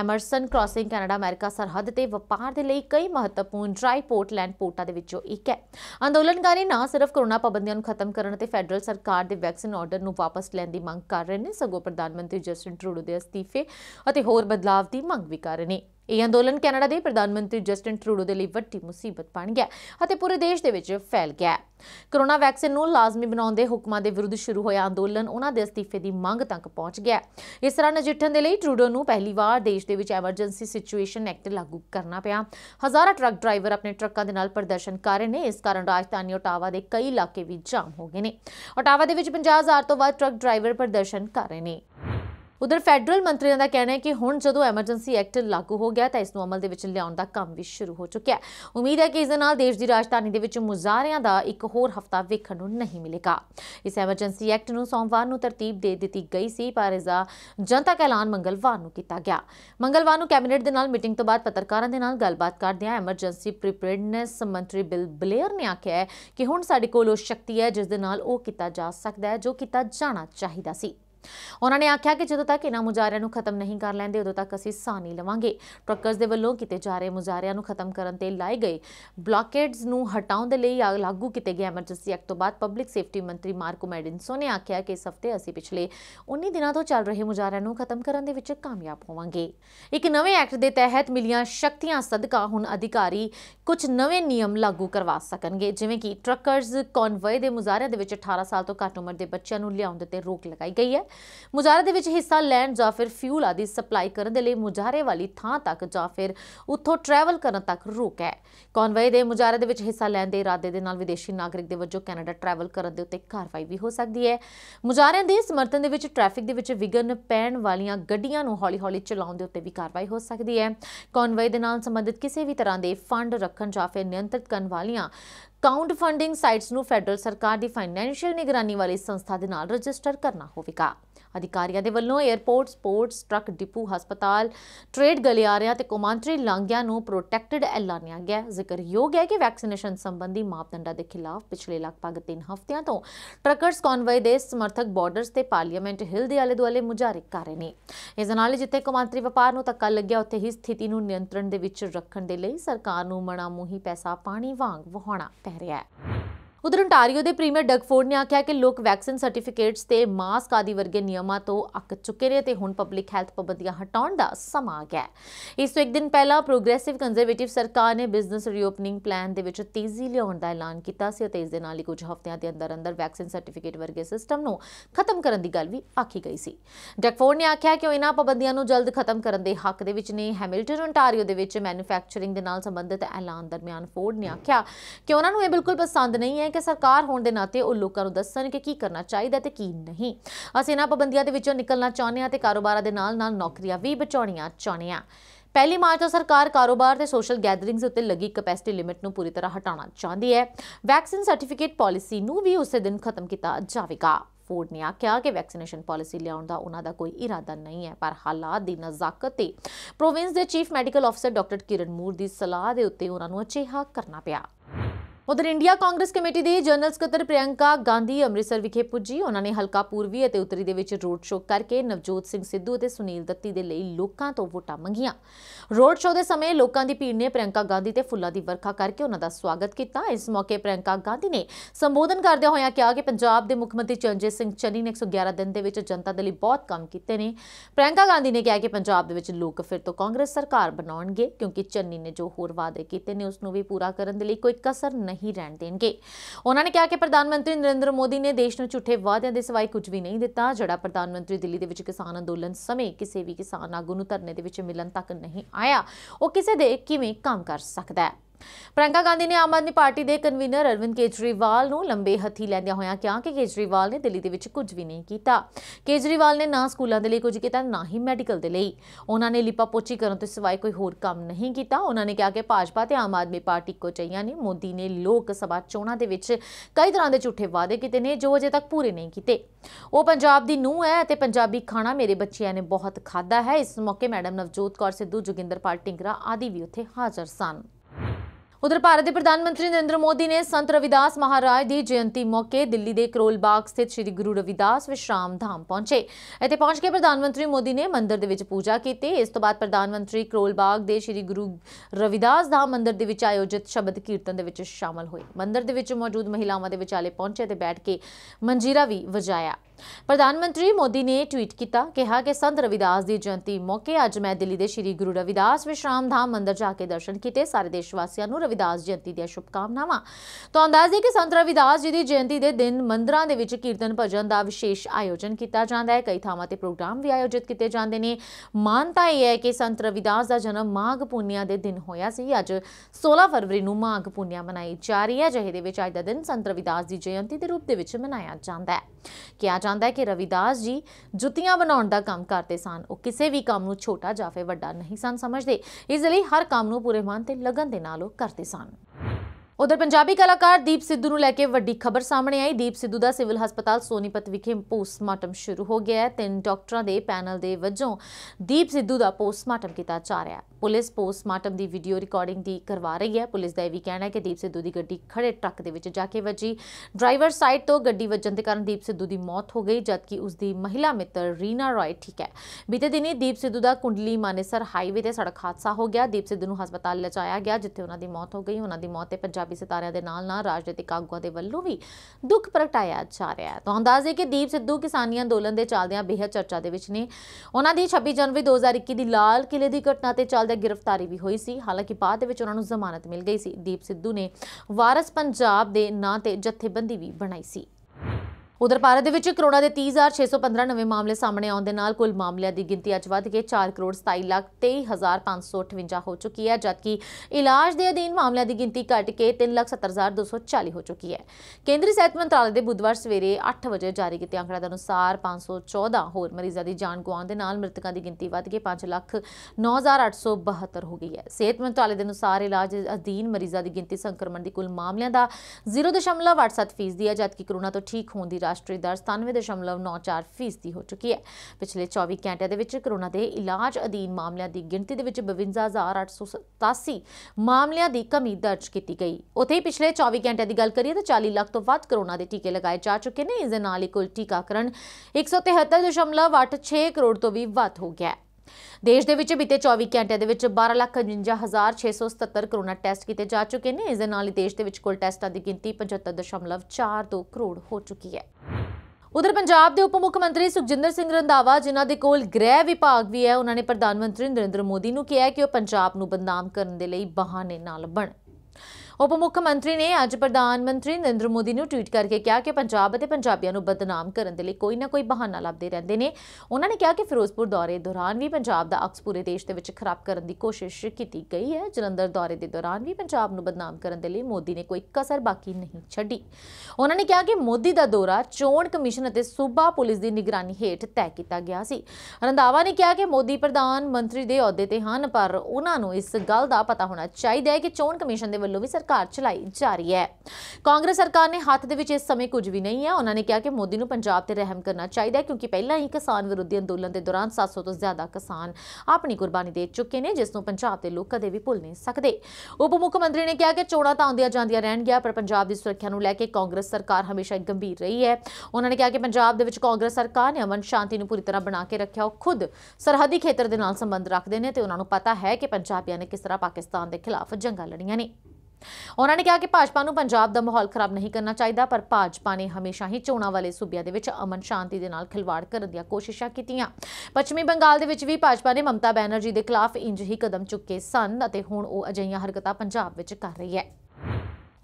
ਐਮਰਸਨ ਕ੍ਰਾਸਿੰਗ ਕੈਨੇਡਾ ਅਮਰੀਕਾ ਸਰਹੱਦ ਤੇ ਵਪਾਰ ਦੇ ਲਈ ਕਈ ਮਹੱਤਵਪੂਰਨ ਡਰਾਈ ਲੈਂਡ ਪੋਰਟਾਂ ਦੇ ਵਿੱਚੋਂ ਇੱਕ ਹੈ ਅੰਦੋਲਨਕਾਰੀ ਨਾ ਸਿਰਫ ਕਰੋਨਾ ਪਾਬੰਦੀਆਂ ਨੂੰ ਖਤਮ ਕਰਨ ਅਤੇ ਫੈਡਰਲ ਸਰਕਾਰ ਦੇ ਵੈਕਸੀਨ ਆਰਡਰ ਨੂੰ ਵਾਪਸ ਲੈਣ ਦੀ ਮੰਗ ਕਰ ਰਹੇ ਨੇ ਸਗੋਂ ਪ੍ਰਧਾਨ ਮੰਤਰੀ ਜਸਟਿਨ ਟਰੂਡੋ ਦੇ ਅਸਤੀਫੇ ਅਤੇ ਹੋਰ ਬਦਲਾਅ ਦੀ ਮੰਗ ਵੀ ਕਰ ਰਹੇ ਨੇ ਇਹ ਅੰਦੋਲਨ ਕੈਨੇਡਾ ਦੇ ਪ੍ਰਧਾਨ ਮੰਤਰੀ ਜਸਟਿਨ ਟਰੂਡੋ ਦੇ ਲਈ ਵੱਡੀ ਮੁਸੀਬਤ ਬਣ ਗਿਆ ਅਤੇ ਪੂਰੇ ਦੇਸ਼ ਦੇ ਵਿੱਚ ਫੈਲ ਗਿਆ ਕਰੋਨਾ ਵੈਕਸੀਨ ਨੂੰ ਲਾਜ਼ਮੀ ਬਣਾਉਣ ਦੇ ਹੁਕਮਾਂ ਦੇ ਵਿਰੁੱਧ ਸ਼ੁਰੂ ਹੋਇਆ ਅੰਦੋਲਨ ਉਹਨਾਂ ਦੇ ਅਸਤੀਫੇ ਦੀ ਮੰਗ ਤੱਕ ਪਹੁੰਚ ਗਿਆ ਇਸ ਤਰ੍ਹਾਂ ਨਜਿੱਠਣ ਦੇ ਲਈ ਟਰੂਡੋ ਨੂੰ ਪਹਿਲੀ ਵਾਰ ਦੇਸ਼ ਦੇ ਵਿੱਚ ਐਮਰਜੈਂਸੀ ਸਿਚੁਏਸ਼ਨ ਐਕਟ ਲਾਗੂ ਕਰਨਾ ਪਿਆ ਹਜ਼ਾਰਾਂ ਟਰੱਕ ਡਰਾਈਵਰ ਆਪਣੇ ਟਰੱਕਾਂ ਦੇ ਨਾਲ ਪ੍ਰਦਰਸ਼ਨ ਕਰ ਰਹੇ ਨੇ ਇਸ ਕਾਰਨ ਰਾਜਧਾਨੀ ਓਟਾਵਾ ਦੇ ਕਈ ਇਲਾਕੇ ਵੀ ਜਾਮ ਹੋ ਗਏ ਨੇ ਓਟਾਵਾ ਦੇ ਵਿੱਚ 50000 ਤੋਂ ਵੱਧ ਟਰੱਕ ਡਰਾਈਵਰ ਪ੍ਰਦਰਸ਼ਨ ਕਰ ਰਹੇ ਨੇ ਉਧਰ ਫੈਡਰਲ ਮੰਤਰੀਆਂ ਦਾ ਕਹਿਣਾ ਹੈ ਕਿ ਹੁਣ ਜਦੋਂ ਐਮਰਜੈਂਸੀ ਐਕਟ ਲਾਗੂ ਹੋ ਗਿਆ ਤਾਂ ਇਸ ਨੂੰ ਅਮਲ ਦੇ ਵਿੱਚ ਲਿਆਉਣ ਦਾ ਕੰਮ ਵੀ ਸ਼ੁਰੂ ਹੋ ਚੁੱਕਿਆ ਹੈ ਉਮੀਦ ਹੈ ਕਿ ਇਸ ਦੇ ਨਾਲ ਦੇਸ਼ ਦੀ ਰਾਜਧਾਨੀ ਦੇ ਵਿੱਚ ਮੁਜ਼ਾਹਰਿਆਂ ਦਾ ਇੱਕ ਹੋਰ ਹਫਤਾ ਵੇਖਣ ਨੂੰ ਨਹੀਂ ਮਿਲੇਗਾ ਇਸ ਐਮਰਜੈਂਸੀ ਐਕਟ ਨੂੰ ਸੋਮਵਾਰ ਨੂੰ ਤਰਤੀਬ ਦੇ ਦਿੱਤੀ ਗਈ ਸੀ ਪਰ ਇਸ ਦਾ ਜਨਤਕ ਐਲਾਨ ਮੰਗਲਵਾਰ ਨੂੰ ਕੀਤਾ ਗਿਆ ਮੰਗਲਵਾਰ ਨੂੰ ਕੈਬਨਿਟ ਦੇ ਨਾਲ ਮੀਟਿੰਗ ਤੋਂ ਬਾਅਦ ਪੱਤਰਕਾਰਾਂ ਦੇ ਨਾਲ ਗੱਲਬਾਤ ਕਰਦਿਆਂ ਐਮਰਜੈਂਸੀ ਪ੍ਰੀਪੇਅਰਡਨੈਸ ਮੰਤਰੀ ਬਿਲ ਬਲੇਅਰ ਨੇ ਆਖਿਆ ਕਿ ਹੁਣ ਸਾਡੇ ਕੋਲ ਉਹ ਸ਼ਕਤੀ ਹੈ ਜਿਸ ਦੇ ਨਾਲ ਉਹ ਕੀਤਾ ਜਾ ਸਕਦਾ ਹੈ ਜੋ ਕੀਤਾ ਜਾਣਾ ਚਾਹੀਦਾ ਸੀ ਉਹਨਾਂ ਨੇ ਆਖਿਆ ਕਿ ਜਦੋਂ ਤੱਕ ਇਹਨਾਂ ਮੁਜ਼ਾਰਿਆਂ ਨੂੰ ਖਤਮ ਨਹੀਂ ਕਰ ਲੈਂਦੇ ਉਦੋਂ ਤੱਕ ਅਸੀਂ ਸਾਹ ਨਹੀਂ ਲਵਾਂਗੇ ਟਰੱਕਰਸ ਦੇ ਵੱਲੋਂ ਕਿਤੇ ਜਾ ਰਹੇ ਮੁਜ਼ਾਰਿਆਂ ਨੂੰ ਖਤਮ ਕਰਨ ਤੇ ਲਾਏ ਗਏ ਬਲਾਕੇਡਸ ਨੂੰ ਹਟਾਉਣ ਦੇ ਲਈ ਲਾਗੂ ਕੀਤੇ ਗਏ ਐਮਰਜੈਂਸੀ ਐਕਟ ਤੋਂ ਬਾਅਦ ਪਬਲਿਕ ਸੇਫਟੀ ਮੰਤਰੀ ਮਾਰਕੋ ਮੈਡਿਨਸੋ ਨੇ ਆਖਿਆ ਕਿ ਇਸ ਹਫਤੇ ਅਸੀਂ ਪਿਛਲੇ 19 ਦਿਨਾਂ ਤੋਂ ਚੱਲ ਰਹੇ ਮੁਜ਼ਾਰਿਆਂ ਨੂੰ ਖਤਮ ਕਰਨ ਦੇ ਵਿੱਚ ਕਾਮਯਾਬ ਹੋਵਾਂਗੇ ਇੱਕ ਨਵੇਂ ਐਕਟ ਦੇ ਤਹਿਤ ਮਿਲੀਆਂ ਸ਼ਕਤੀਆਂ ਸਦਕਾ ਹੁਣ ਅਧਿਕਾਰੀ ਕੁਝ ਨਵੇਂ ਨਿਯਮ ਲਾਗੂ ਕਰਵਾ ਸਕਣਗੇ ਜਿਵੇਂ ਕਿ ਟਰੱਕਰਸ ਕਨਵੋਏ ਦੇ ਮੁਜ਼ਾਰਿਆਂ ਦੇ ਵਿੱਚ 18 ਸਾਲ ਤੋਂ ਘੱਟ ਉਮਰ ਦੇ ਬੱਚਿਆਂ ਨੂੰ ਲਿਆਉਣ ਦੇ ਤੇ ਰੋਕ ਲਗਾਈ ਗਈ ਹੈ ਮੁਜ਼ਾਹਰੇ ਦੇ ਵਿੱਚ ਹਿੱਸਾ ਲੈਣ ਜਾਂ ਫਿਰ ਫਿਊਲ ਆਦਿ ਸਪਲਾਈ ਕਰਨ ਦੇ ਲਈ ਮੁਜ਼ਾਹਰੇ ਵਾਲੀ ਥਾਂ ਤੱਕ ਜਾਂ ਫਿਰ ਉੱਥੋਂ ਟਰੈਵਲ ਕਰਨ ਤੱਕ ਰੋਕ ਹੈ ਕਨਵੇ ਦੇ ਮੁਜ਼ਾਹਰੇ ਦੇ ਵਿੱਚ ਹਿੱਸਾ ਲੈਣ ਦੇ ਇਰਾਦੇ ਦੇ ਨਾਲ ਵਿਦੇਸ਼ੀ ਨਾਗਰਿਕ ਦੇ ਵੱਜੋਂ ਕੈਨੇਡਾ ਟਰੈਵਲ ਕਰਨ ਦੇ ਉੱਤੇ ਕਾਰਵਾਈ ਵੀ ਹੋ ਸਕਦੀ ਹੈ ਮੁਜ਼ਾਹਰਿਆਂ ਦੇ ਸਮਰਥਨ ਦੇ ਵਿੱਚ ਟ੍ਰੈਫਿਕ ਦੇ ਵਿੱਚ ਵਿਗਨ ਪੈਣ ਵਾਲੀਆਂ ਗੱਡੀਆਂ ਨੂੰ ਹੌਲੀ-ਹੌਲੀ ਚਲਾਉਣ ਦੇ ਉੱਤੇ ਵੀ ਕਾਰਵਾਈ ਹੋ ਸਕਦੀ ਹੈ ਕਨਵੇ ਦੇ ਨਾਲ ਸੰਬੰਧਿਤ ਕਿਸੇ ਵੀ ਤਰ੍ਹਾਂ ਦੇ ਫੰਡ ਰੱਖਣ ਜਾਂ ਫਿਰ ਨਿਯੰਤਰਿਤ ਕਰਨ ਵਾਲੀਆਂ ਕਾਉਂਟ ਫੰਡਿੰਗ ਸਾਈਟਸ ਨੂੰ ਫੈਡਰਲ ਸਰਕਾਰ ਦੀ ਫਾਈਨੈਂਸ਼ੀਅਲ ਨਿਗਰਾਨੀ ਵਾਲੀ ਸੰਸਥਾ ਦੇ ਨਾਲ ਰਜਿਸਟਰ ਕਰਨਾ ਹੋਵੇਗਾ ਅਧਿਕਾਰੀਆਂ ਦੇ ਵੱਲੋਂ 에어ਪੋਰਟ ਸਪੋਰਟਸ ਟਰੱਕ ਡਿਪੂ ਹਸਪਤਾਲ ਟ੍ਰੇਡ ਗਲਿਆਰਿਆਂ ਤੇ ਕੋਮਾਂਤਰੀ ਲਾਂਗਿਆਂ ਨੂੰ ਪ੍ਰੋਟੈਕਟਿਡ ਐਲਾਨਿਆ ਗਿਆ ਜ਼ਿਕਰਯੋਗ ਹੈ ਕਿ ਵੈਕਸੀਨੇਸ਼ਨ ਸੰਬੰਧੀ ਮਾਪਦੰਡਾਂ ਦੇ ਖਿਲਾਫ ਪਿਛਲੇ ਲਗਭਗ 3 ਹਫ਼ਤਿਆਂ ਤੋਂ ਟਰੱਕਰਸ ਕਨਵੋਏ ਦੇ ਸਮਰਥਕ ਬਾਰਡਰਸ ਤੇ ਪਾਰਲੀਮੈਂਟ ਹਿਲ ਦੇ ਆਲੇ-ਦੁਆਲੇ ਮੁਜ਼ਾਹਰੇ ਕਰ ਰਹੇ ਨੇ ਇਸ ਨਾਲ ਜਿੱਥੇ ਕੋਮਾਂਤਰੀ ਵਪਾਰ ਨੂੰ ਕੱਲ ਲੱਗਿਆ ਉੱਥੇ ਹੀ ਸਥਿਤੀ ਨੂੰ ਨਿਯੰਤਰਣ ਦੇ ਵਿੱਚ ਰੱਖਣ ਦੇ ਲਈ ਸਰਕਾਰ ਨੂੰ ਮਣਾ ਮੂਹੀ ਪੈਸਾ ਪਾਣੀ ਵਾਂਗ ਵਹਾਉਣਾ ਪੈ ਰਿਹਾ ਹੈ ਉਧਰ ਓਨਟਾਰੀਓ ਦੇ ਪ੍ਰੀਮੀਅਰ ਡਗਫੋਰਡ ਨੇ ਆਖਿਆ ਕਿ ਲੋਕ ਵੈਕਸੀਨ ਸਰਟੀਫਿਕੇਟਸ ਤੇ ਮਾਸਕ ਆਦਿ ਵਰਗੇ ਨਿਯਮਾਂ ਤੋਂ ਅੱਕ ਚੁੱਕੇ ਨੇ ਤੇ ਹੁਣ ਪਬਲਿਕ ਹੈਲਥ ਪਾਬੰਦੀਆਂ ਹਟਾਉਣ ਦਾ ਸਮਾਂ ਆ ਗਿਆ ਇਸ ਤੋਂ ਇੱਕ ਦਿਨ ਪਹਿਲਾਂ ਪ੍ਰੋਗਰੈਸਿਵ ਕੰਜ਼ਰਵੇਟਿਵ ਸਰਕਾਰ ਨੇ ਬਿਜ਼ਨਸ ਰੀਓਪਨਿੰਗ ਪਲਾਨ ਦੇ ਵਿੱਚ ਤੇਜ਼ੀ ਲਿਆਉਣ ਦਾ ਐਲਾਨ ਕੀਤਾ ਸੀ ਤੇ ਇਸ ਦੇ ਨਾਲ ਹੀ ਕੁਝ ਹਫ਼ਤਿਆਂ ਦੇ ਅੰਦਰ ਅੰਦਰ ਵੈਕਸੀਨ ਸਰਟੀਫਿਕੇਟ ਵਰਗੇ ਸਿਸਟਮ ਨੂੰ ਖਤਮ ਕਰਨ ਦੀ ਗੱਲ ਵੀ ਆਖੀ ਗਈ ਸੀ ਡਗਫੋਰਡ ਨੇ ਆਖਿਆ ਕਿ ਉਹ ਇਹਨਾਂ ਪਾਬੰਦੀਆਂ ਨੂੰ ਜਲਦ ਖਤਮ ਕਰਨ ਦੇ ਹੱਕ ਦੇ ਵਿੱਚ ਨੇ ਹੈਮਿਲਟਨ ਓਨਟਾਰੀਓ ਦੇ ਵਿੱਚ ਮੈਨੂਫੈਕਚਰਿੰਗ ਦੇ ਨਾਲ ਸੰਬੰਧਿਤ ਐਲਾਨ ਦਰਮਿਆਨ ਫੋਰਡ ਨੇ ਆਖਿਆ ਕਿ ਉਹਨਾਂ ਨੂੰ ਇਹ ਬਿਲਕੁਲ ਪਸੰਦ ਨਹੀਂ ਹੈ ਕਿ ਸਰਕਾਰ ਹੋਣ ਦੇ ਨਾਤੇ ਉਹ ਲੋਕਾਂ ਨੂੰ ਦੱਸਣ ਕਿ ਕੀ ਕਰਨਾ ਚਾਹੀਦਾ ਤੇ ਕੀ ਨਹੀਂ ਅਸੀਂ ਇਹਨਾਂ ਪਾਬੰਦੀਆਂ ਦੇ ਵਿੱਚੋਂ ਨਿਕਲਣਾ ਚਾਹੁੰਦੇ ਹਾਂ ਤੇ ਕਾਰੋਬਾਰਾਂ ਦੇ ਨਾਲ ਨਾਲ ਨੌਕਰੀਆਂ ਵੀ ਬਚਾਉਣੀਆਂ ਚਾਹੁੰਦੇ ਹਾਂ ਪਹਿਲੀ ਮਾਰਚ ਤੋਂ ਸਰਕਾਰ ਕਾਰੋਬਾਰ ਤੇ ਸੋਸ਼ਲ ਗੈਦਰਿੰਗਸ ਉੱਤੇ ਲੱਗੀ ਕਪੈਸਿਟੀ ਲਿਮਿਟ ਨੂੰ ਪੂਰੀ ਤਰ੍ਹਾਂ ਹਟਾਉਣਾ ਚਾਹੁੰਦੀ ਹੈ ਵੈਕਸੀਨ ਸਰਟੀਫਿਕੇਟ ਪਾਲਿਸੀ ਨੂੰ ਵੀ ਉਸੇ ਦਿਨ ਖਤਮ ਕੀਤਾ ਜਾਵੇਗਾ ਫੋਰਡ ਨੇ ਆਖਿਆ ਕਿ ਵੈਕਸੀਨੇਸ਼ਨ ਪਾਲਿਸੀ ਲਿਆਉਣ ਦਾ ਉਹਨਾਂ ਦਾ ਕੋਈ ਇਰਾਦਾ ਨਹੀਂ ਹੈ ਪਰ ਹਾਲਾਤ ਦੀ ਨਜ਼ਾਕਤ ਤੇ ਪ੍ਰੋਵਿੰਸ ਦੇ ਚੀਫ ਮੈਡੀਕਲ ਅਫਸਰ ਡਾਕਟਰ ਕਿਰਨ ਮੂਰ ਦੀ ਸਲਾਹ ਦੇ ਉੱਤੇ ਉਹਨਾਂ ਨੂੰ ਅਚੇਹਾ ਕਰਨਾ ਪਿਆ ਉਧਰ ਇੰਡੀਆ ਕਾਂਗਰਸ ਕਮੇਟੀ ਦੇ ਜਨਰਲ ਸਕੱਤਰ ਪ੍ਰਿਯੰਕਾ ਗਾਂਧੀ ਅੰਮ੍ਰਿਤਸਰ ਵਿਖੇ ਪੁੱਜੀ ਉਹਨਾਂ ਨੇ ਹਲਕਾ ਪੂਰਬੀ ਅਤੇ ਉੱਤਰੀ ਦੇ ਵਿੱਚ ਰੋਡ ਸ਼ੋਅ ਕਰਕੇ ਨਵਜੋਤ ਸਿੰਘ ਸਿੱਧੂ ਅਤੇ ਸੁਨੀਲ ਦੱਤੀ ਦੇ ਲਈ ਲੋਕਾਂ ਤੋਂ ਵੋਟਾਂ ਮੰਗੀਆਂ ਰੋਡ ਸ਼ੋਅ ਦੇ ਸਮੇਂ ਲੋਕਾਂ ਦੀ ਭੀੜ ਨੇ ਪ੍ਰਿਯੰਕਾ ਗਾਂਧੀ ਤੇ ਫੁੱਲਾਂ ਦੀ ਵਰਖਾ ਕਰਕੇ ਉਹਨਾਂ ਦਾ ਸਵਾਗਤ ਕੀਤਾ ਇਸ ਮੌਕੇ ਪ੍ਰਿਯੰਕਾ ਗਾਂਧੀ ਨੇ ਸੰਬੋਧਨ ਕਰਦਿਆਂ ਹੋਏ ਕਿਹਾ ਕਿ ਪੰਜਾਬ ਦੇ ਮੁੱਖ ਮੰਤਰੀ ਚਰਨਜੀਤ ਸਿੰਘ ਚੰਨੀ ਨੇ 111 ਦਿਨ ਦੇ ਵਿੱਚ ਜਨਤਾ ਦੇ ਲਈ ਬਹੁਤ ਕੰਮ ਕੀਤੇ ਨੇ ਪ੍ਰਿਯੰਕਾ ਗਾਂਧੀ ਨੇ ਕਿਹਾ ਕਿ ਪੰਜਾਬ ਦੇ ਵਿੱਚ ਲੋਕ ਫਿਰ ਤੋਂ ਕਾਂਗਰਸ ਸਰਕਾਰ ਬਣਾਉਣਗੇ ਕਿਉਂਕਿ ਚੰਨੀ ਨੇ ਜੋ ਹੋਰ ਵਾਅਦੇ ਕੀਤੇ ਨੇ ਉਸ ਨੂੰ ਵੀ ਪੂਰਾ ਕਰਨ ਦੇ ਲਈ ਕੋਈ ਕਸਰ ਨਹੀਂ ਨਹੀਂ ਰਹਿਣ ਦੇਣਗੇ ਉਹਨਾਂ ਨੇ ਕਿਹਾ ਕਿ ਪ੍ਰਧਾਨ ਮੰਤਰੀ ਨਰਿੰਦਰ ਮੋਦੀ ਨੇ ਦੇਸ਼ ਨੂੰ ਝੂਠੇ ਵਾਅਦਿਆਂ ਦੇ ਸਿਵਾਏ ਕੁਝ ਵੀ ਨਹੀਂ ਦਿੱਤਾ ਜਿਹੜਾ ਪ੍ਰਧਾਨ ਮੰਤਰੀ ਦਿੱਲੀ ਦੇ ਵਿੱਚ ਕਿਸਾਨ ਅੰਦੋਲਨ ਸਮੇਂ ਕਿਸੇ ਵੀ ਕਿਸਾਨ ਆਗੂ ਨੂੰ ਧਰਨੇ ਦੇ ਵਿੱਚ ਮਿਲਣ ਤੱਕ ਨਹੀਂ ਆਇਆ ਉਹ ਕਿਸੇ ਦੇ ਕਿਵੇਂ ਕੰਮ ਕਰ ਸਕਦਾ ਹੈ ਪ੍ਰਿੰਕਾ ਗਾਂਧੀ ਨੇ ਆਮ ਆਦਮੀ ਪਾਰਟੀ ਦੇ ਕਨਵੀਨਰ ਅਰਵਿੰਦ ਕੇਜਰੀਵਾਲ ਨੂੰ ਲੰਬੇ ਹੱਥੀ ਲੈਂਦਿਆਂ ਹੋਇਆਂ ਕਿਹਾ ਕਿ ਕੇਜਰੀਵਾਲ ਨੇ ਦਿੱਲੀ ਦੇ ਵਿੱਚ ਕੁਝ ਵੀ ਨਹੀਂ ਕੀਤਾ ਕੇਜਰੀਵਾਲ ਨੇ ਨਾ ਸਕੂਲਾਂ ਦੇ ਲਈ ਕੁਝ ਕੀਤਾ ਨਾ ਹੀ ਮੈਡੀਕਲ ਦੇ ਲਈ ਉਹਨਾਂ ਨੇ ਲਿਪਾਪੋਚੀ ਕਰਨ ਤੋਂ ਸਿਵਾਏ ਕੋਈ ਹੋਰ ਕੰਮ ਨਹੀਂ ਕੀਤਾ ਉਹਨਾਂ ਨੇ ਕਿਹਾ ਕਿ ਭਾਜਪਾ ਤੇ ਆਮ ਆਦਮੀ ਪਾਰਟੀ ਕੋ ਚਾਹੀਆਂ ਨੇ ਮੋਦੀ ਨੇ ਲੋਕ ਸਭਾ ਚੋਣਾਂ ਦੇ ਵਿੱਚ ਕਈ ਤਰ੍ਹਾਂ ਦੇ ਝੂਠੇ ਵਾਅਦੇ ਕੀਤੇ ਨੇ ਜੋ ਅਜੇ ਤੱਕ ਪੂਰੇ ਨਹੀਂ ਕੀਤੇ ਉਹ ਪੰਜਾਬ ਦੀ ਨੂੰਹ ਹੈ ਤੇ ਪੰਜਾਬੀ ਖਾਣਾ ਮੇਰੇ ਬੱਚਿਆਂ ਨੇ ਬਹੁਤ ਖਾਦਾ ਹੈ ਇਸ ਮੌਕੇ ਮੈਡਮ ਨਵਜੋਤ ਕੌਰ ਸਿੱਧੂ ਜੋਗਿੰਦਰ ਪਾਲ ਟਿੰਗਰਾ ਆਦਿ ਵੀ ਉੱਥੇ ਹਾਜ਼ਰ ਸਨ ਉਧਰ ਭਾਰਤ ਦੇ ਪ੍ਰਧਾਨ ਮੰਤਰੀ ਨਰਿੰਦਰ ਮੋਦੀ ਨੇ ਸੰਤ ਰਵਿਦਾਸ ਮਹਾਰਾਜ ਦੀ ਜਯੰਤੀ ਮੌਕੇ ਦਿੱਲੀ ਦੇ ਕਰੋਲ ਬਾਗ ਸਥਿਤ ਸ੍ਰੀ ਗੁਰੂ ਰਵਿਦਾਸ ਵਿਸ਼ਰਾਮ ਧਾਮ ਪਹੁੰਚੇ ਇੱਥੇ ਪਹੁੰਚ ਕੇ ਪ੍ਰਧਾਨ ਮੰਤਰੀ ਮੋਦੀ ਨੇ ਮੰਦਿਰ ਦੇ ਵਿੱਚ ਪੂਜਾ ਕੀਤੀ ਇਸ ਤੋਂ ਬਾਅਦ ਪ੍ਰਧਾਨ ਮੰਤਰੀ ਕਰੋਲ ਬਾਗ ਦੇ ਸ੍ਰੀ ਗੁਰੂ ਰਵਿਦਾਸ ਧਾਮ ਮੰਦਿਰ ਦੇ ਵਿੱਚ ਆਯੋਜਿਤ ਸ਼ਬਦ ਕੀਰਤਨ ਦੇ ਵਿੱਚ ਸ਼ਾਮਲ ਹੋਏ ਮੰਦਿਰ ਦੇ ਵਿੱਚ ਮੌਜੂਦ ਮਹਿਲਾਵਾਂ ਦੇ ਵਿਚਾਲੇ ਪਹੁੰਚੇ ਤੇ ਬੈਠ ਕੇ ਮੰਜੀਰਾ ਵੀ ਵਜਾਇਆ ਪ੍ਰਧਾਨ ਮੰਤਰੀ ਮੋਦੀ ਨੇ ਟਵੀਟ ਕੀਤਾ ਕਿਹਾ ਕਿ ਸੰਤ ਰਵਿਦਾਸ ਦੀ ਜਯੰਤੀ ਮੌਕੇ ਅੱਜ ਮੈਂ ਦਿੱਲੀ ਦੇ ਸ਼੍ਰੀ ਗੁਰੂ ਰਵਿਦਾਸ ਵਿਸ਼ਰਾਮ ਧਾਮ ਮੰਦਿਰ ਜਾ ਕੇ ਦਰਸ਼ਨ ਕੀਤੇ ਸਾਰੇ ਦੇਸ਼ ਵਾਸੀਆਂ ਨੂੰ ਰਵਿਦਾਸ ਜਯੰਤੀ ਦੀਆਂ ਸ਼ੁਭਕਾਮਨਾਵਾਂ ਤੋਂ ਅੰਦਾਜ਼ੇ ਕਿ ਸੰਤ ਰਵਿਦਾਸ ਜੀ ਦੀ ਜਯੰਤੀ ਦੇ ਦਿਨ ਮੰਦਿਰਾਂ ਦੇ ਵਿੱਚ ਕੀਰਤਨ ਭਜਨ ਦਾ ਵਿਸ਼ੇਸ਼ ਆਯੋਜਨ ਕੀਤਾ ਜਾਂਦਾ ਹੈ ਕਈ ਥਾਵਾਂ ਤੇ ਪ੍ਰੋਗਰਾਮ ਵੀ ਆਯੋਜਿਤ ਕੀਤੇ ਜਾਂਦੇ ਨੇ ਮਾਨਤਾ ਇਹ ਹੈ ਕਿ ਸੰਤ ਰਵਿਦਾਸ ਦਾ ਜਨਮ ਮਾਘ ਪੁੰਨਿਆ ਦੇ ਦਿਨ ਹੋਇਆ ਸੀ ਅੱਜ 16 ਫਰਵਰੀ ਨੂੰ ਮਾਘ ਪੁੰਨਿਆ ਮਨਾਈ ਜਾ ਰਹੀ ਹੈ ਜਿਹਦੇ ਵਿੱਚ ਅੱਜ ਦਾ ਦਿਨ ਸੰਤ ਰਵਿਦਾਸ ਦੀ ਜਯੰਤੀ ਦੇ ਰੂਪ ਦੇ ਵਿੱਚ ਮਨਾਇਆ ਜਾਂਦਾ ਹੈ ਕਿ ਅੱਜ ਜਾਂਦਾ ਹੈ ਕਿ ਰਵਿਦਾਸ ਜੀ ਜੁੱਤੀਆਂ ਬਣਾਉਣ ਦਾ ਕੰਮ ਕਰਦੇ ਸਨ ਉਹ ਕਿਸੇ ਵੀ ਕੰਮ ਨੂੰ ਛੋਟਾ ਜਾਂ ਫੇ ਵੱਡਾ ਨਹੀਂ ਸਨ ਸਮਝਦੇ ਇਸ ਲਈ ਹਰ ਕੰਮ ਨੂੰ ਪੂਰੇ ਮਨ ਤੇ ਲਗਨ ਦੇ ਨਾਲ ਉਹ ਕਰਦੇ ਸਨ ਉਧਰ ਪੰਜਾਬੀ ਕਲਾਕਾਰ ਦੀਪ ਸਿੱਧੂ ਨੂੰ ਲੈ ਕੇ ਵੱਡੀ ਖਬਰ ਸਾਹਮਣੇ ਆਈ ਦੀਪ ਸਿੱਧੂ ਦਾ ਸਿਵਲ ਹਸਪਤਾਲ ਸੋਨੀਪਤ ਵਿਖੇ ਪੋਸਟਮਾਰਟਮ ਸ਼ੁਰੂ ਹੋ ਗਿਆ ਹੈ ਤਿੰਨ ਡਾਕਟਰਾਂ ਦੇ ਪੈਨਲ ਦੇ ਵਜੋਂ ਦੀਪ ਸਿੱਧੂ ਦਾ ਪੋਸਟਮਾਰਟਮ ਕੀਤਾ ਜਾ ਰਿਹਾ ਹੈ ਪੁਲਿਸ ਪੋਸਟਮਾਰਟਮ ਦੀ ਵੀਡੀਓ ਰਿਕਾਰਡਿੰਗ ਦੀ ਕਰਵਾ ਰਹੀ ਹੈ ਪੁਲਿਸ ਦਾ ਇਹ ਵੀ ਕਹਿਣਾ ਹੈ ਕਿ ਦੀਪ ਸਿੱਧੂ ਦੀ ਗੱਡੀ ਖੜੇ ਟਰੱਕ ਦੇ ਵਿੱਚ ਜਾ ਕੇ ਵੱਜੀ ਡਰਾਈਵਰ ਸਾਈਡ ਤੋਂ ਗੱਡੀ ਵੱਜਣ ਦੇ ਕਾਰਨ ਦੀਪ ਸਿੱਧੂ ਦੀ ਮੌਤ ਹੋ ਗਈ ਜਦਕਿ ਉਸ ਦੀ ਮਹਿਲਾ ਮਿੱਤਰ ਰੀਨਾ ਰਾਏ ਠੀਕ ਹੈ ਬੀਤੇ ਦਿਨੀ ਦੀਪ ਸਿੱਧੂ ਦਾ ਕੁੰਡਲੀ ਮਾਨੇਸਰ ਹਾਈਵੇ ਤੇ ਸੜਕ ਹਾਦਸਾ ਹੋ ਗਿਆ ਦੀਪ ਸਿੱਧੂ ਨੂੰ ਹਸਪਤਾਲ ਲਿਜਾਇਆ ਗਿਆ ਜਿੱਥੇ ਉਹਨਾਂ ਦੀ ਮੌਤ ਹੋ ਗਈ ਉਹਨਾਂ ਦੀ ਮੌਤ ਤੇ ਪੰਜਾਬ ਪੰਜਾਬੀ ਸਿਤਾਰਿਆਂ ਦੇ ਨਾਲ ਨਾਲ ਰਾਜਨੀਤਿਕ ਆਗੂਆਂ ਦੇ ਵੱਲੋਂ ਵੀ ਦੁੱਖ ਪ੍ਰਗਟਾਇਆ ਜਾ ਰਿਹਾ ਹੈ ਤਾਂ ਅੰਦਾਜ਼ੇ ਕਿ ਦੀਪ ਸਿੱਧੂ ਕਿਸਾਨੀ ਅੰਦੋਲਨ ਦੇ ਚੱਲਦਿਆਂ ਬੇਹੱਦ ਚਰਚਾ ਦੇ ਵਿੱਚ ਨੇ ਉਹਨਾਂ ਦੀ 26 ਜਨਵਰੀ 2021 ਦੀ ਲਾਲ ਕਿਲੇ ਦੀ ਘਟਨਾ ਤੇ ਚੱਲਦਿਆਂ ਗ੍ਰਿਫਤਾਰੀ ਵੀ ਹੋਈ ਸੀ ਹਾਲਾਂਕਿ ਬਾਅਦ ਦੇ ਵਿੱਚ ਉਹਨਾਂ ਨੂੰ ਜ਼ਮਾਨਤ ਮਿਲ ਗਈ ਸੀ ਦੀਪ ਸਿੱਧੂ ਨੇ ਵਾਰਸ ਪੰਜਾਬ ਦੇ ਨਾਂ ਤੇ ਜਥੇਬੰਦੀ ਵੀ ਬਣਾਈ ਸੀ ਉਧਰ ਭਾਰਤ ਦੇ ਵਿੱਚ ਕਰੋਨਾ ਦੇ 30615 ਨਵੇਂ ਮਾਮਲੇ ਸਾਹਮਣੇ ਆਉਣ ਦੇ ਨਾਲ ਕੁੱਲ ਮਾਮਲਿਆਂ ਦੀ ਗਿਣਤੀ ਅੱਜ ਵੱਧ ਕੇ 4 ਕਰੋੜ 27 ਲੱਖ 23558 ਹੋ ਚੁੱਕੀ ਹੈ ਜਦਕਿ ਇਲਾਜ ਦੇ ਅਧੀਨ ਮਾਮਲਿਆਂ ਦੀ ਗਿਣਤੀ ਘਟ ਕੇ 370240 ਹੋ ਚੁੱਕੀ ਹੈ ਕੇਂਦਰੀ ਸਿਹਤ ਮੰਤਰਾਲੇ ਦੇ ਬੁੱਧਵਾਰ ਸਵੇਰੇ 8 ਵਜੇ ਜਾਰੀ ਕੀਤੇ ਅੰਕੜਿਆਂ ਦੇ ਅਨੁਸਾਰ 514 ਹੋਰ ਮਰੀਜ਼ਾਂ ਦੀ ਜਾਨ ਗਵਾਉਣ ਦੇ ਨਾਲ ਮ੍ਰਿਤਕਾਂ ਦੀ ਗਿਣਤੀ ਵੱਧ ਕੇ 5,9872 ਹੋ ਗਈ ਹੈ ਸਿਹਤ ਮੰਤਰਾਲੇ ਦੇ ਅਨੁਸਾਰ ਇਲਾਜ ਦੇ ਅਧੀਨ ਮਰੀਜ਼ਾਂ ਦੀ ਗਿਣਤੀ ਸੰਕਰਮਣ ਦੀ ਕੁੱਲ ਮਾਮਲਿਆਂ ਦਾ 0.87% ਹੈ ਜਦਕਿ ਕਰੋਨਾ ਤੋਂ ਠੀਕ ਹੋਣ ਦੀ ਰਾਸ਼ਟਰੀ ਦਰ 97.94 ਫੀਸਦੀ ਹੋ ਚੁੱਕੀ ਹੈ ਪਿਛਲੇ 24 ਘੰਟਿਆਂ ਦੇ ਵਿੱਚ ਕੋਰੋਨਾ ਦੇ ਇਲਾਜ ਅਧੀਨ ਮਾਮਲਿਆਂ ਦੀ ਗਿਣਤੀ ਦੇ ਵਿੱਚ 52887 ਮਾਮਲਿਆਂ ਦੀ ਕਮੀ ਦਰਜ ਕੀਤੀ ਗਈ ਉਥੇ ਹੀ ਪਿਛਲੇ 24 ਘੰਟਿਆਂ ਦੀ ਗੱਲ ਕਰੀਏ ਤਾਂ 40 ਲੱਖ ਤੋਂ ਵੱਧ ਕੋਰੋਨਾ ਦੇ ਟੀਕੇ ਲਗਾਏ ਜਾ ਚੁੱਕੇ ਨੇ ਇਸ ਦੇ ਨਾਲ ਹੀ ਕੁੱਲ ਟੀਕਾਕਰਨ 173.86 ਕਰੋੜ ਤੋਂ ਵੀ ਵੱਧ ਹੋ ਗਿਆ ਹੈ ਦੇਸ਼ ਦੇ ਵਿੱਚ ਬੀਤੇ 24 ਘੰਟਿਆਂ ਦੇ ਵਿੱਚ 1255677 ਕਰੋਨਾ ਟੈਸਟ ਕੀਤੇ ਜਾ ਚੁੱਕੇ ਨੇ ਇਸ ਦੇ ਨਾਲ ਹੀ ਦੇਸ਼ ਦੇ ਵਿੱਚ ਕੁੱਲ ਟੈਸਟਾਂ ਦੀ ਗਿਣਤੀ 75.42 ਕਰੋੜ ਹੋ ਚੁੱਕੀ ਹੈ ਉਧਰ ਪੰਜਾਬ ਦੇ ਉਪ ਮੁੱਖ ਮੰਤਰੀ ਸੁਖਜਿੰਦਰ ਸਿੰਘ ਰੰਧਾਵਾ ਜਿਨ੍ਹਾਂ ਦੇ ਕੋਲ ਗ੍ਰਹਿ ਵਿਭਾਗ ਵੀ ਹੈ ਉਹਨਾਂ ਨੇ ਪ੍ਰਧਾਨ ਮੰਤਰੀ ਨਰਿੰਦਰ ਮੋਦੀ ਨੂੰ ਕਿਹਾ ਕਿ ਉਹ ਪੰਜਾਬ ਨੂੰ ਬਦਨਾਮ ਕਰਨ ਦੇ ਲਈ ਬਹਾਨੇ ਨਾ ਲੱਭਣ ਉਪ ਮੁੱਖ ਮੰਤਰੀ ਨੇ ਅੱਜ ਪ੍ਰਧਾਨ ਮੰਤਰੀ ਨਰਿੰਦਰ ਮੋਦੀ ਨੂੰ ਟਵੀਟ ਕਰਕੇ ਕਿਹਾ ਕਿ ਪੰਜਾਬ ਅਤੇ ਪੰਜਾਬੀਆਂ ਨੂੰ ਬਦਨਾਮ ਕਰਨ ਦੇ ਲਈ ਕੋਈ ਨਾ ਕੋਈ ਬਹਾਨਾ ਲੱਭਦੇ ਰਹਿੰਦੇ ਨੇ ਉਹਨਾਂ ਨੇ ਕਿਹਾ ਕਿ ਫਿਰੋਜ਼ਪੁਰ ਦੌਰੇ ਦੌਰਾਨ ਵੀ ਪੰਜਾਬ ਦਾ ਅਕਸ ਪੂਰੇ ਦੇਸ਼ ਦੇ ਵਿੱਚ ਖਰਾਬ ਕਰਨ ਦੀ ਕੋਸ਼ਿਸ਼ ਕੀਤੀ ਗਈ ਹੈ ਜਲੰਧਰ ਦੌਰੇ ਦੇ ਦੌਰਾਨ ਵੀ ਪੰਜਾਬ ਨੂੰ ਬਦਨਾਮ ਕਰਨ ਦੇ ਲਈ ਮੋਦੀ ਨੇ ਕੋਈ ਕਸਰ ਬਾਕੀ ਨਹੀਂ ਛੱਡੀ ਉਹਨਾਂ ਨੇ ਕਿਹਾ ਕਿ ਮੋਦੀ ਦਾ ਦੌਰਾ ਚੋਣ ਕਮਿਸ਼ਨ ਅਤੇ ਸੂਬਾ ਪੁਲਿਸ ਦੀ ਨਿਗਰਾਨੀ ਹੇਠ ਤੈਅ ਕੀਤਾ ਗਿਆ ਸੀ ਰੰਦਾਵਾ ਨੇ ਕਿਹਾ ਕਿ ਮੋਦੀ ਪ੍ਰਧਾਨ ਮੰਤਰੀ ਦੇ ਅਹੁਦੇ ਤੇ ਹਨ ਪਰ ਉਹਨਾਂ ਨੂੰ ਇਸ ਗੱਲ ਦਾ ਪਤਾ ਹੋਣਾ ਚਾਹੀਦਾ ਹੈ ਕਿ ਚੋਣ ਕਮਿਸ਼ਨ ਦੇ ਵੱਲੋਂ ਵੀ ਸਰਕਾਰ ਚਲਾਈ ਜਾ ਰਹੀ ਹੈ ਕਾਂਗਰਸ ਸਰਕਾਰ ਨੇ ਹੱਥ ਦੇ ਵਿੱਚ ਇਸ ਸਮੇਂ ਕੁਝ ਵੀ ਨਹੀਂ ਹੈ ਉਹਨਾਂ ਨੇ ਕਿਹਾ ਕਿ ਮੋਦੀ ਨੂੰ ਪੰਜਾਬ ਤੇ ਰਹਿਮ ਕਰਨਾ ਚਾਹੀਦਾ ਹੈ ਕਿਉਂਕਿ ਪਹਿਲਾਂ ਹੀ ਕਿਸਾਨ ਵਿਰੋਧੀ ਅੰਦੋਲਨ ਦੇ ਦੌਰਾਨ 700 ਤੋਂ ਜ਼ਿਆਦਾ ਕਿਸਾਨ ਆਪਣੀ ਕੁਰਬਾਨੀ ਦੇ ਚੁੱਕੇ ਨੇ ਜਿਸ ਨੂੰ ਪੰਜਾਬ ਦੇ ਲੋਕ ਕਦੇ ਵੀ ਭੁੱਲ ਨਹੀਂ ਸਕਦੇ ਉਪ ਮੁੱਖ ਮੰਤਰੀ ਨੇ ਕਿਹਾ ਕਿ ਚੋਣਾਂ ਤਾਂ ਆਉਂਦੀਆਂ ਜਾਂਦੀਆਂ ਰਹਿਣਗੀਆਂ ਪਰ ਪੰਜਾਬ ਦੀ ਸੁਰੱਖਿਆ ਨੂੰ ਲੈ ਕੇ ਕਾਂਗਰਸ ਸਰਕਾਰ ਹਮੇਸ਼ਾ ਗੰਭੀਰ ਰਹੀ ਹੈ ਉਹਨਾਂ ਨੇ ਕਿਹਾ ਕਿ ਪੰਜਾਬ ਦੇ ਵਿੱਚ ਕਾਂਗਰਸ ਸਰਕਾਰ ਨੇ ਅਮਨ ਸ਼ਾਂਤੀ ਨੂੰ ਪੂਰੀ ਤਰ੍ਹਾਂ ਬਣਾ ਕੇ ਰੱਖਿਆ ਉਹ ਖੁਦ ਸਰਹੱਦੀ ਖੇਤਰ ਦੇ ਨਾਲ ਸੰਬੰਧ ਰੱਖਦੇ ਨੇ ਤੇ ਉਹਨਾਂ ਨੂੰ ਪਤਾ ਹੈ ਕਿ ਪੰਜਾਬੀਆਂ ਨੇ ਕਿਸ ਤਰ੍ਹਾਂ ਪਾਕਿਸਤਾਨ ਦੇ ਖਿਲਾਫ ਜੰਗਾਂ ਲੜੀਆਂ ਨੇ ਉਹਨਾਂ ਨੇ ਕਿਹਾ ਕਿ ਭਾਜਪਾ ਨੂੰ ਪੰਜਾਬ ਦਾ ਮਾਹੌਲ ਖਰਾਬ ਨਹੀਂ ਕਰਨਾ ਚਾਹੀਦਾ ਪਰ ਭਾਜਪਾ ਨੇ ਹਮੇਸ਼ਾ ਹੀ ਚੋਣਾਂ ਵਾਲੇ ਸੂਬਿਆਂ ਦੇ ਵਿੱਚ ਅਮਨ ਸ਼ਾਂਤੀ ਦੇ ਨਾਲ ਖਿਲਵਾੜ ਕਰਨ ਦੀਆਂ ਕੋਸ਼ਿਸ਼ਾਂ ਕੀਤੀਆਂ ਪੱਛਮੀ ਬੰਗਾਲ ਦੇ ਵਿੱਚ ਵੀ ਭਾਜਪਾ ਨੇ ਮਮਤਾ ਬੈਨਰਜੀ ਦੇ ਖਿਲਾਫ ਇੰਜ ਹੀ ਕਦਮ ਚੁੱਕੇ ਸਨ ਅਤੇ ਹੁਣ ਉਹ ਅਜਿਹੀਆਂ ਹਰਕਤਾਂ ਪੰਜਾਬ ਵਿੱਚ ਕਰ ਰਹੀ ਹੈ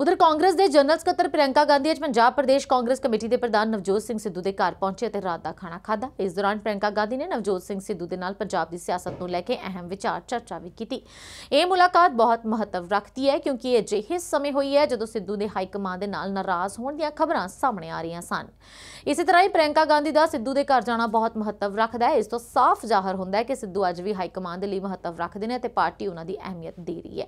ਉਧਰ ਕਾਂਗਰਸ ਦੇ ਜਨਰਲ ਸਕੱਤਰ ਪ੍ਰਿਯੰਕਾ ਗਾਂਧੀ ਅੱਜ ਪੰਜਾਬ ਪ੍ਰਦੇਸ਼ ਕਾਂਗਰਸ ਕਮੇਟੀ ਦੇ ਪ੍ਰਧਾਨ ਨਵਜੋਤ ਸਿੰਘ ਸਿੱਧੂ ਦੇ ਘਰ ਪਹੁੰਚੇ ਅਤੇ ਰਾਤ ਦਾ ਖਾਣਾ ਖਾਧਾ ਇਸ ਦੌਰਾਨ ਪ੍ਰਿਯੰਕਾ ਗਾਂਧੀ ਨੇ ਨਵਜੋਤ ਸਿੰਘ ਸਿੱਧੂ ਦੇ ਨਾਲ ਪੰਜਾਬ ਦੀ ਸਿਆਸਤ ਨੂੰ ਲੈ ਕੇ ਅਹਿਮ ਵਿਚਾਰ ਚਰਚਾ ਵੀ ਕੀਤੀ ਇਹ ਮੁਲਾਕਾਤ ਬਹੁਤ ਮਹੱਤਵ ਰੱਖਦੀ ਹੈ ਕਿਉਂਕਿ ਇਹ ਅਜਿਹੇ ਸਮੇਂ ਹੋਈ ਹੈ ਜਦੋਂ ਸਿੱਧੂ ਦੇ ਹਾਈ ਕਮਾਂਡ ਦੇ ਨਾਲ ਨਾਰਾਜ਼ ਹੋਣ ਦੀਆਂ ਖਬਰਾਂ ਸਾਹਮਣੇ ਆ ਰਹੀਆਂ ਸਨ ਇਸੇ ਤਰ੍ਹਾਂ ਹੀ ਪ੍ਰਿਯੰਕਾ ਗਾਂਧੀ ਦਾ ਸਿੱਧੂ ਦੇ ਘਰ ਜਾਣਾ ਬਹੁਤ ਮਹੱਤਵ ਰੱਖਦਾ ਹੈ ਇਸ ਤੋਂ ਸਾਫ਼ ਜ਼ਾਹਰ ਹੁੰਦਾ ਹੈ ਕਿ ਸਿੱਧੂ ਅੱਜ ਵੀ ਹਾਈ ਕਮਾਂਡ ਦੇ ਲਈ ਮਹੱਤਵ ਰੱਖਦੇ ਨੇ ਅਤੇ ਪਾਰਟੀ ਉਹਨਾਂ ਦੀ ਅਹਿਮੀਅਤ ਦੇ ਰਹੀ ਹੈ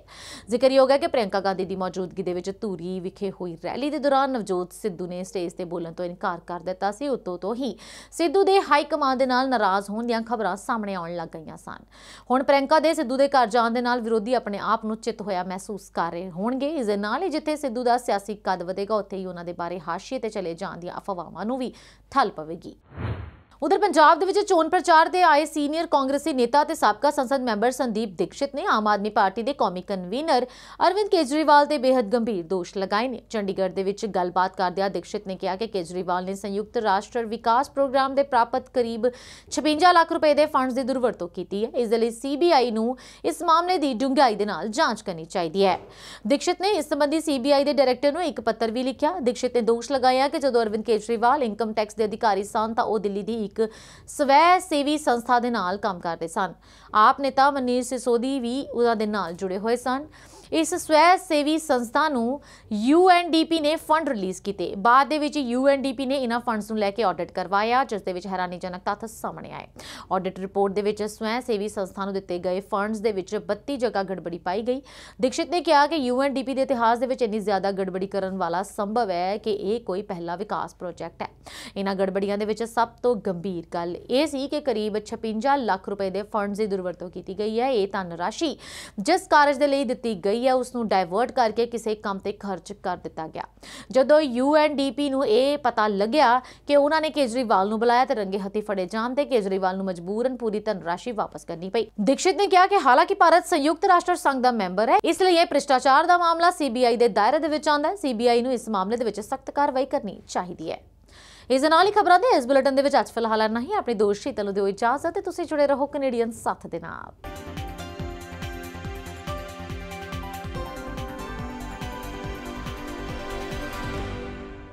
ਜ਼ਿਕਰਯੋਗ ਹੈ ਕਿ ਪ੍ਰਿਯੰਕਾ ਗਾਂਧੀ ਦੀ ਮੌਜੂਦਗੀ ਦੇ ਵਿੱਚ ਧੂਰੀ ਵਿਖੇ ਹੋਈ ਰੈਲੀ ਦੇ ਦੌਰਾਨ ਨਵਜੋਤ ਸਿੱਧੂ ਨੇ ਸਟੇਜ ਤੇ ਬੋਲਣ ਤੋਂ ਇਨਕਾਰ ਕਰ ਦਿੱਤਾ ਸੀ ਉਤੋਂ ਤੋਂ ਹੀ ਸਿੱਧੂ ਦੇ ਹਾਈ ਕਮਾਂਡ ਦੇ ਨਾਲ ਨਾਰਾਜ਼ ਹੋਣ ਦੀਆਂ ਖਬਰਾਂ ਸਾਹਮਣੇ ਆਉਣ ਲੱਗ ਗਈਆਂ ਸਨ ਹੁਣ ਪ੍ਰੈਂਕਾ ਦੇ ਸਿੱਧੂ ਦੇ ਘਰ ਜਾਣ ਦੇ ਨਾਲ ਵਿਰੋਧੀ ਆਪਣੇ ਆਪ ਨੂੰ ਚਿਤ ਹੋਇਆ ਮਹਿਸੂਸ ਕਰ ਰਹੇ ਹੋਣਗੇ ਇਸ ਦੇ ਨਾਲ ਹੀ ਜਿੱਥੇ ਸਿੱਧੂ ਦਾ ਸਿਆਸੀ ਕਦ ਵਧੇਗਾ ਉੱਥੇ ਹੀ ਉਹਨਾਂ ਦੇ ਬਾਰੇ ਹਾਸ਼ੀਏ ਤੇ ਚਲੇ ਜਾਣ ਦੀਆਂ ਅਫਵਾਹਾਂ ਨੂੰ ਵੀ ਥਲ ਪਵੇਗੀ ਉਧਰ ਪੰਜਾਬ ਦੇ ਵਿੱਚ ਚੋਣ ਪ੍ਰਚਾਰ ਦੇ ਆਏ ਸੀਨੀਅਰ ਕਾਂਗਰਸੀ ਨੇਤਾ ਤੇ ਸਾਬਕਾ ਸੰਸਦ ਮੈਂਬਰ ਸੰਦੀਪ ਦੀਕਸ਼ਿਤ ਨੇ ਆਮ ਆਦਮੀ ਪਾਰਟੀ ਦੇ ਕੌਮੀ ਕਨਵੀਨਰ ਅਰਵਿੰਦ ਕੇਜਰੀਵਾਲ ਤੇ ਬੇहद ਗੰਭੀਰ ਦੋਸ਼ ਲਗਾਏ ਨੇ ਚੰਡੀਗੜ੍ਹ ਦੇ ਵਿੱਚ ਗੱਲਬਾਤ ਕਰਦਿਆਂ ਦੀਕਸ਼ਿਤ ਨੇ ਕਿਹਾ ਕਿ ਕੇਜਰੀਵਾਲ ਨੇ ਸੰਯੁਕਤ ਰਾਸ਼ਟਰ ਵਿਕਾਸ ਪ੍ਰੋਗਰਾਮ ਦੇ ਪ੍ਰਾਪਤ ਕਰੀਬ 56 ਲੱਖ ਰੁਪਏ ਦੇ ਫੰਡਸ ਦੀ ਦੁਰਵਰਤੋਂ ਕੀਤੀ ਹੈ ਇਸ ਦੇ ਲਈ ਸੀਬੀਆਈ ਨੂੰ ਇਸ ਮਾਮਲੇ ਦੀ ਡੂੰਘਾਈ ਦੇ ਨਾਲ ਜਾਂਚ ਕਰਨੀ ਚਾਹੀਦੀ ਹੈ ਦੀਕਸ਼ਿਤ ਨੇ ਇਸ ਸੰਬੰਧੀ ਸੀਬੀਆਈ ਦੇ ਡਾਇਰੈਕਟਰ ਨੂੰ ਇੱਕ ਪੱਤਰ ਵੀ ਲਿਖਿਆ ਦੀਕਸ਼ਿਤ ਨੇ ਦੋਸ਼ ਲਗਾਇਆ ਕਿ ਜਦੋਂ ਅਰਵਿੰਦ ਕੇਜਰੀਵਾਲ ਇਨਕਮ ਟੈਕਸ ਦੇ ਅਧਿਕਾਰੀ ਸਨ ਤਾਂ ਉਹ ਦਿੱਲੀ ਦੀ ਇੱਕ ਸਵੈ ਸੇਵੀ ਸੰਸਥਾ ਦੇ ਨਾਲ ਕੰਮ ਕਰਦੇ ਸਨ ਆਪ ਨੇਤਾ ਮਨੀਰ ਸਿਸੋਦੀ ਵੀ ਉਹਨਾਂ ਦੇ ਨਾਲ ਜੁੜੇ ਹੋਏ ਸਨ ਇਸ ਸਵੈ ਸੇਵੀ ਸੰਸਥਾ ਨੂੰ UNDP ਨੇ ਫੰਡ ਰਿਲੀਜ਼ ਕੀਤੇ ਬਾਅਦ ਦੇ ਵਿੱਚ UNDP ਨੇ ਇਹਨਾਂ ਫੰਡਸ ਨੂੰ ਲੈ ਕੇ ਆਡਿਟ ਕਰਵਾਇਆ ਜਿਸ ਦੇ ਵਿੱਚ ਹੈਰਾਨੀਜਨਕ ਤੱਥ ਸਾਹਮਣੇ ਆਏ ਆਡਿਟ ਰਿਪੋਰਟ ਦੇ ਵਿੱਚ ਸਵੈ ਸੇਵੀ ਸੰਸਥਾ ਨੂੰ ਦਿੱਤੇ ਗਏ ਫੰਡਸ ਦੇ ਵਿੱਚ 32 ਜਗ੍ਹਾ ਗੜਬੜੀ ਪਾਈ ਗਈ ਦੀਕਸ਼ਿਤ ਨੇ ਕਿਹਾ ਕਿ UNDP ਦੇ ਇਤਿਹਾਸ ਦੇ ਵਿੱਚ ਇੰਨੀ ਜ਼ਿਆਦਾ ਗੜਬੜੀ ਕਰਨ ਵਾਲਾ ਸੰਭਵ ਹੈ ਕਿ ਇਹ ਕੋਈ ਪਹਿਲਾ ਵਿਕਾਸ ਪ੍ਰੋਜੈਕਟ ਹੈ ਇਹਨਾਂ ਗੜਬੜੀਆਂ ਦੇ ਵਿੱਚ ਸਭ ਤੋਂ ਗੰਭੀਰ ਗੱਲ ਇਹ ਸੀ ਕਿ ਕਰੀਬ 56 ਲੱਖ ਰੁਪਏ ਦੇ ਫੰਡਸ ਦੀ ਦੁਰਵਰਤੋਂ ਕੀਤੀ ਗਈ ਹੈ ਇਹ ਧਨ ਰਾਸ਼ੀ ਜਿਸ ਕਾਰਜ ਦੇ ਲਈ ਦਿੱਤੀ ਗਈ ਜਿਹੜੀ ਹੈ ਉਸ ਨੂੰ ਡਾਇਵਰਟ ਕਰਕੇ ਕਿਸੇ ਕੰਮ ਤੇ ਖਰਚ ਕਰ ਦਿੱਤਾ ਗਿਆ ਜਦੋਂ ਯੂਐਨਡੀਪੀ ਨੂੰ ਇਹ ਪਤਾ ਲੱਗਿਆ ਕਿ ਉਹਨਾਂ ਨੇ ਕੇਜਰੀਵਾਲ ਨੂੰ ਬੁਲਾਇਆ ਤੇ ਰੰਗੇ ਹੱਥੀ ਫੜੇ ਜਾਣ ਤੇ ਕੇਜਰੀਵਾਲ ਨੂੰ ਮਜਬੂਰਨ ਪੂਰੀ ਧਨਰਾਸ਼ੀ ਵਾਪਸ ਕਰਨੀ ਪਈ ਦਿਕਸ਼ਿਤ ਨੇ ਕਿਹਾ ਕਿ ਹਾਲਾਂਕਿ ਭਾਰਤ ਸੰਯੁਕਤ ਰਾਸ਼ਟਰ ਸੰਘ ਦਾ ਮੈਂਬਰ ਹੈ ਇਸ ਲਈ ਇਹ ਭ੍ਰਿਸ਼ਟਾਚਾਰ ਦਾ ਮਾਮਲਾ ਸੀਬੀਆਈ ਦੇ ਦਾਇਰੇ ਦੇ ਵਿੱਚ ਆਉਂਦਾ ਹੈ ਸੀਬੀਆਈ ਨੂੰ ਇਸ ਮਾਮਲੇ ਦੇ ਵਿੱਚ ਸਖਤ ਕਾਰਵਾਈ ਕਰਨੀ ਚਾਹੀਦੀ ਹੈ ਇਸ ਦੇ ਨਾਲ ਹੀ ਖਬਰਾਂ ਦੇ ਇਸ ਬੁਲੇਟਿਨ ਦੇ ਵਿੱਚ ਅੱਜ ਫਿਲਹਾਲ ਨਹੀਂ ਆਪਣੀ ਦੋਸਤ ਸ਼ੀਤਲ ਨੂੰ ਦਿਓ ਇਜਾਜ਼ਤ ਤੇ ਤੁਸੀਂ ਜੁੜੇ ਰਹੋ ਕੈਨੇਡੀਅਨ ਸਾਥ ਦੇ ਨਾਲ